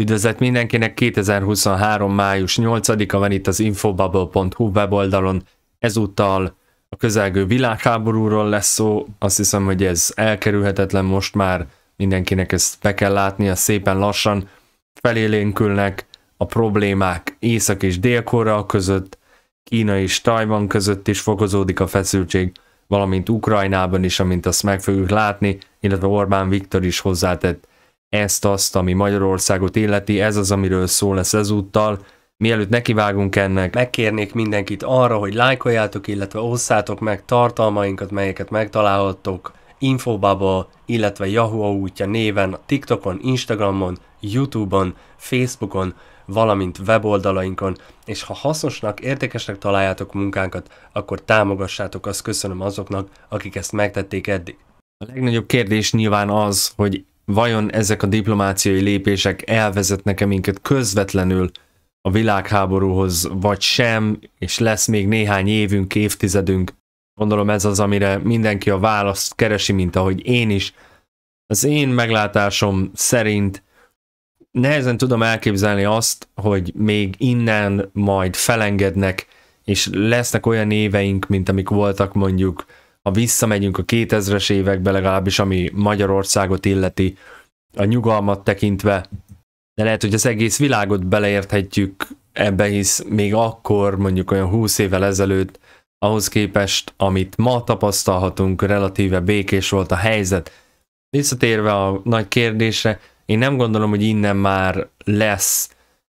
Üdvözlet mindenkinek, 2023. május 8-a van itt az infobubble.hu weboldalon. Ezúttal a közelgő világháborúról lesz szó, azt hiszem, hogy ez elkerülhetetlen most már, mindenkinek ezt be kell látnia, szépen lassan felélénkülnek a problémák Észak és dél között, Kína és Tajvan között is fokozódik a feszültség, valamint Ukrajnában is, amint azt meg fogjuk látni, illetve Orbán Viktor is hozzátett ezt-azt, ami Magyarországot illeti, ez az, amiről szó lesz ezúttal. Mielőtt nekivágunk ennek, megkérnék mindenkit arra, hogy lájkoljátok, illetve osszátok meg tartalmainkat, melyeket megtalálhattok Infobubble, illetve Yahoo útja néven TikTokon, Instagramon, Youtube-on, Facebookon, valamint weboldalainkon, és ha hasznosnak, értékesnek találjátok munkánkat, akkor támogassátok, azt köszönöm azoknak, akik ezt megtették eddig. A legnagyobb kérdés nyilván az, hogy vajon ezek a diplomáciai lépések elvezetnek-e minket közvetlenül a világháborúhoz, vagy sem, és lesz még néhány évünk, évtizedünk. Gondolom ez az, amire mindenki a választ keresi, mint ahogy én is. Az én meglátásom szerint nehezen tudom elképzelni azt, hogy még innen majd felengednek, és lesznek olyan éveink, mint amik voltak mondjuk ha visszamegyünk a 2000-es évekbe legalábbis, ami Magyarországot illeti, a nyugalmat tekintve, de lehet, hogy az egész világot beleérthetjük ebbe, hisz még akkor, mondjuk olyan 20 évvel ezelőtt, ahhoz képest, amit ma tapasztalhatunk, relatíve békés volt a helyzet. Visszatérve a nagy kérdésre, én nem gondolom, hogy innen már lesz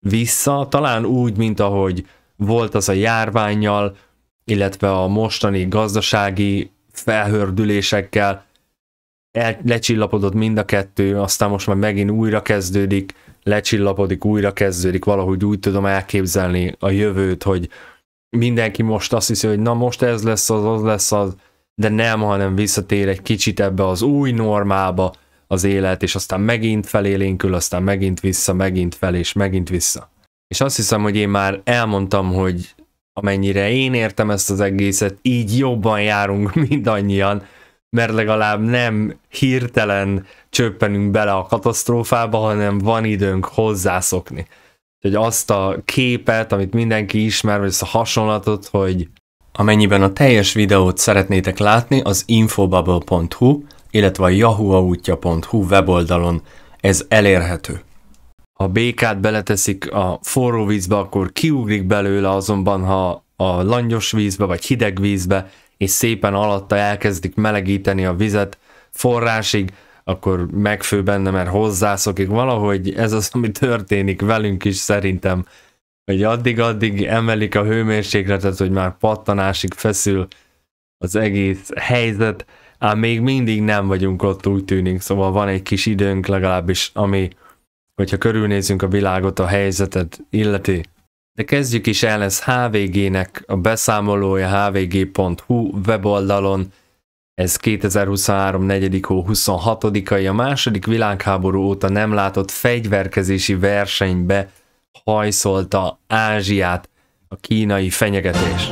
vissza, talán úgy, mint ahogy volt az a járványjal, illetve a mostani gazdasági felhördülésekkel, el, lecsillapodott mind a kettő, aztán most már megint újra kezdődik, lecsillapodik, újra kezdődik, valahogy úgy tudom elképzelni a jövőt, hogy mindenki most azt hiszi, hogy na most ez lesz az, az lesz az, de nem, hanem visszatér egy kicsit ebbe az új normába az élet, és aztán megint felélénkül, aztán megint vissza, megint fel, és megint vissza. És azt hiszem, hogy én már elmondtam, hogy amennyire én értem ezt az egészet, így jobban járunk mindannyian, mert legalább nem hirtelen csöppenünk bele a katasztrófába, hanem van időnk hozzászokni. Hogy azt a képet, amit mindenki ismer, vagy ezt a hasonlatot, hogy amennyiben a teljes videót szeretnétek látni, az infobubble.hu, illetve a yahooautja.hu weboldalon ez elérhető ha békát beleteszik a forró vízbe, akkor kiugrik belőle, azonban ha a langyos vízbe vagy hideg vízbe, és szépen alatta elkezdik melegíteni a vizet forrásig, akkor megfő benne, mert hozzászokik. Valahogy ez az, ami történik velünk is szerintem, hogy addig-addig emelik a hőmérsékletet, hogy már pattanásig feszül az egész helyzet, ám még mindig nem vagyunk ott úgy tűnik, szóval van egy kis időnk legalábbis, ami hogyha körülnézünk a világot, a helyzetet illeti. De kezdjük is el, ez HVG-nek a beszámolója hvg.hu weboldalon, ez 2023. 4. hó 26-ai a második világháború óta nem látott fegyverkezési versenybe hajszolta Ázsiát a kínai fenyegetés.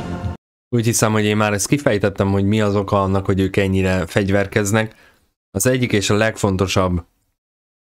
Úgy hiszem, hogy én már ezt kifejtettem, hogy mi az oka annak, hogy ők ennyire fegyverkeznek. Az egyik és a legfontosabb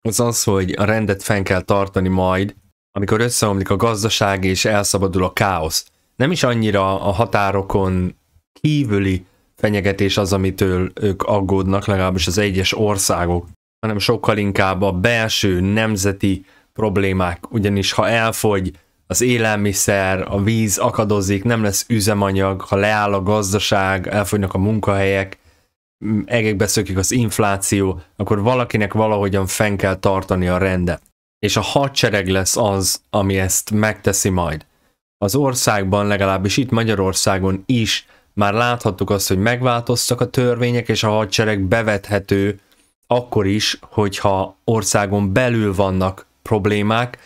az az, hogy a rendet fenn kell tartani majd, amikor összeomlik a gazdaság és elszabadul a káosz. Nem is annyira a határokon kívüli fenyegetés az, amitől ők aggódnak, legalábbis az egyes országok, hanem sokkal inkább a belső nemzeti problémák, ugyanis ha elfogy az élelmiszer, a víz akadozik, nem lesz üzemanyag, ha leáll a gazdaság, elfogynak a munkahelyek, egekbe szökik az infláció, akkor valakinek valahogyan fenn kell tartani a rendet. És a hadsereg lesz az, ami ezt megteszi majd. Az országban, legalábbis itt Magyarországon is már láthattuk azt, hogy megváltoztak a törvények, és a hadsereg bevethető akkor is, hogyha országon belül vannak problémák,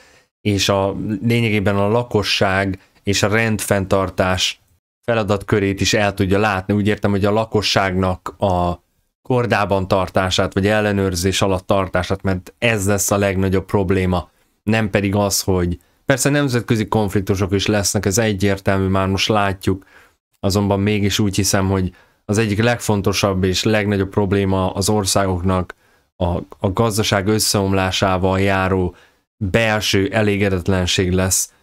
és a lényegében a lakosság és a rendfenntartás feladatkörét is el tudja látni. Úgy értem, hogy a lakosságnak a kordában tartását, vagy ellenőrzés alatt tartását, mert ez lesz a legnagyobb probléma. Nem pedig az, hogy persze nemzetközi konfliktusok is lesznek, ez egyértelmű, már most látjuk, azonban mégis úgy hiszem, hogy az egyik legfontosabb és legnagyobb probléma az országoknak a, a gazdaság összeomlásával járó belső elégedetlenség lesz,